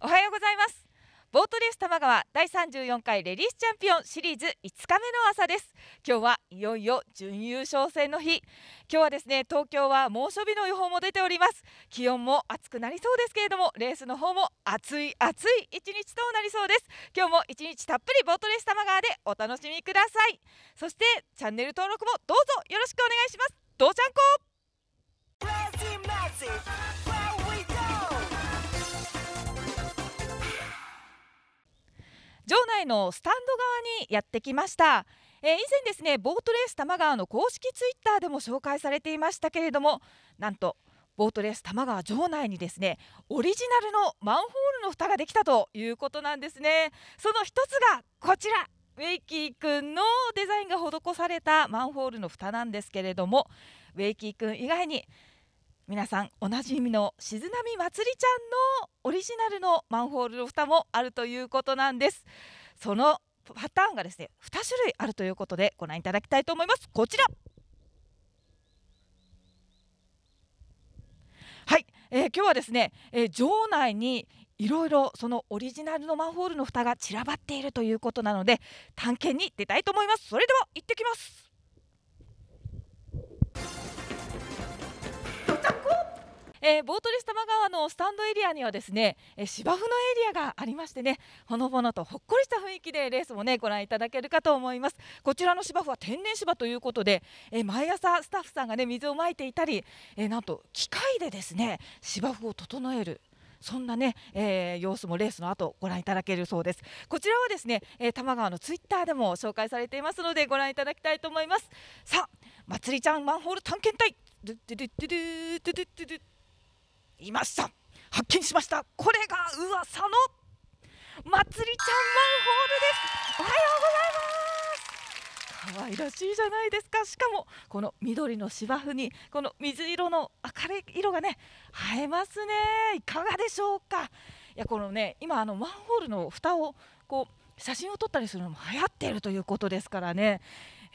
おはようございますボートレース多摩川第34回レディースチャンピオンシリーズ5日目の朝です今日はいよいよ準優勝戦の日今日はですね東京は猛暑日の予報も出ております気温も暑くなりそうですけれどもレースの方も暑い暑い1日となりそうです今日も1日たっぷりボートレース多摩川でお楽しみくださいそしてチャンネル登録もどうぞよろしくお願いしますどうちゃんこ場内のスタンド側にやってきました。えー、以前ですねボートレース多摩川の公式ツイッターでも紹介されていましたけれどもなんとボートレース多摩川場内にですねオリジナルのマンホールの蓋ができたということなんですねその一つがこちらウェイキーくんのデザインが施されたマンホールの蓋なんですけれどもウェイキーくん以外に皆さんおなじみのしずなみまつりちゃんのオリジナルのマンホールの蓋もあるということなんですそのパターンがですね2種類あるということでご覧いただきたいと思いますこちらはい、えー、今日はですね、えー、場内にいろいろそのオリジナルのマンホールの蓋が散らばっているということなので探検に出たいと思いますそれでは行ってきますえー、ボートレス多摩川のスタンドエリアにはですね、え芝生のエリアがありましてねほのぼのとほっこりした雰囲気でレースもねご覧いただけるかと思いますこちらの芝生は天然芝ということで、え毎朝スタッフさんがね水をまいていたり、えなんと機械でですね芝生を整えるそんなね、えー、様子もレースの後ご覧いただけるそうです。こちらはですね、えー、多摩川のツイッターでも紹介されていますのでご覧いただきたいと思います。さあ、まりちゃんマンホール探検隊。ドゥドゥドゥドゥドゥドゥドゥいました発見しましたこれが噂のまつりちゃんマンホールですおはようございます可愛らしいじゃないですかしかもこの緑の芝生にこの水色の明るい色がね映えますねいかがでしょうかいやこのね今あのマンホールの蓋をこう写真を撮ったりするのも流行っているということですからね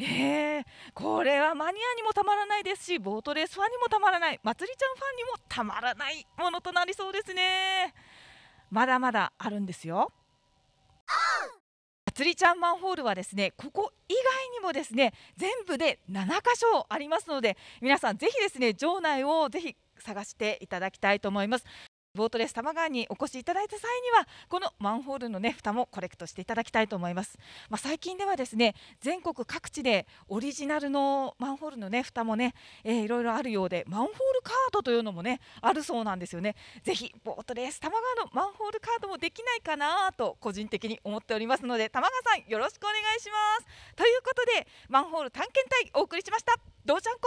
えー、これはマニアにもたまらないですしボートレースファンにもたまらないまつりちゃんファンにもたまらないものとなりそうですねまだまだあるんですよまつりちゃんマンホールはですねここ以外にもですね全部で7箇所ありますので皆さんぜひですね場内をぜひ探していただきたいと思いますボートレース多摩川にお越しいただいた際にはこのマンホールのね蓋もコレクトしていただきたいと思います、まあ、最近ではですね全国各地でオリジナルのマンホールのね蓋もね、えー、いろいろあるようでマンホールカードというのもねあるそうなんですよねぜひボートレース多摩川のマンホールカードもできないかなと個人的に思っておりますので玉川さんよろしくお願いしますということでマンホール探検隊お送りしましたどうちゃんこ